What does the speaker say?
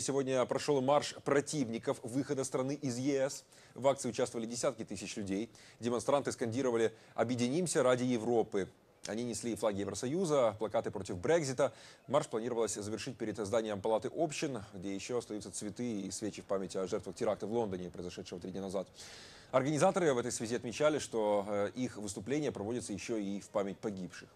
Сегодня прошел марш противников выхода страны из ЕС. В акции участвовали десятки тысяч людей. Демонстранты скандировали «Объединимся ради Европы». Они несли флаги Евросоюза, плакаты против Брекзита. Марш планировалось завершить перед зданием Палаты общин, где еще остаются цветы и свечи в память о жертвах теракта в Лондоне, произошедшего три дня назад. Организаторы в этой связи отмечали, что э, их выступление проводится еще и в память погибших.